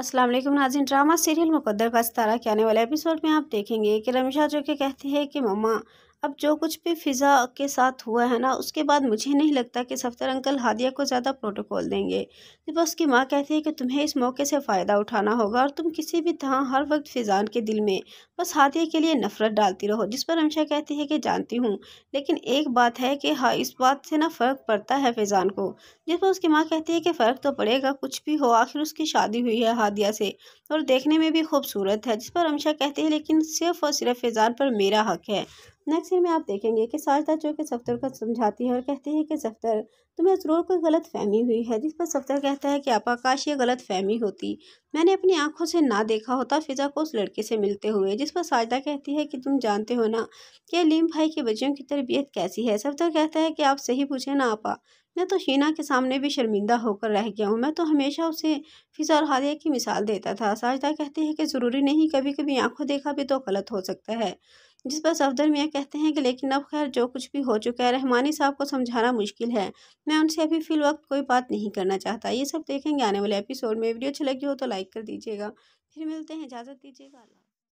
अस्सलाम वालेकुम नाजिन drama serial मुकद्दर सितारा के आने वाले एपिसोड में आप देखेंगे कि रमिशा जो कि कहती है कि मम्मा अब जो कुछ भी फ़िज़ा के साथ हुआ है ना उसके बाद मुझे नहीं लगता कि सफ़दर अंकल हादिया को ज़्यादा प्रोटोकॉल देंगे जब उसकी माँ कहती है कि तुम्हें इस मौके से फ़ायदा उठाना होगा और तुम किसी भी तरह हर वक्त फ़िज़ान के दिल में बस हादिया के लिए नफ़रत डालती रहो जिस पर हमशा कहती है कि जानती हूँ लेकिन एक बात है कि हाँ इस बात से ना फ़र्क पड़ता है फ़िज़ान को जिस पर उसकी माँ कहती है कि फ़र्क तो पड़ेगा कुछ भी हो आखिर उसकी शादी हुई है हादिया से और देखने में भी खूबसूरत है जिस पर हमशा कहती है लेकिन सिर्फ़ और सिर्फ फ़िज़ान पर मेरा हक है नेक्स्ट सीन में आप देखेंगे कि साजदा जो कि सफ्तर को समझाती है और कहती है कि सफ्तर तुम्हें जरूर कोई गलत फहमी हुई है जिस पर सफ्तर कहता है कि आपा काश ये गलत फहमी होती मैंने अपनी आंखों से ना देखा होता फिजा को उस लड़के से मिलते हुए जिस पर साजदा कहती है कि तुम जानते हो ना कि लीम भाई के बच्चों की तरबियत कैसी है सफ्तर कहता है कि आप सही पूछे ना आपा मैं तो शीना के सामने भी शर्मिंदा होकर रह गया हूँ मैं तो हमेशा उसे फिजा और हादिया की मिसाल देता था साजदा कहते हैं कि ज़रूरी नहीं कभी कभी आंखों देखा भी तो गलत हो सकता है जिस पर सफदर मियाँ कहते हैं कि लेकिन अब खैर जो कुछ भी हो चुका है रहमानी साहब को समझाना मुश्किल है मैं उनसे अभी फ़िल वक्त कोई बात नहीं करना चाहता ये सब देखेंगे आने वाले एपिसोड में वीडियो अच्छी लगी हो तो लाइक कर दीजिएगा फिर मिलते हैं इजाज़त दीजिएगा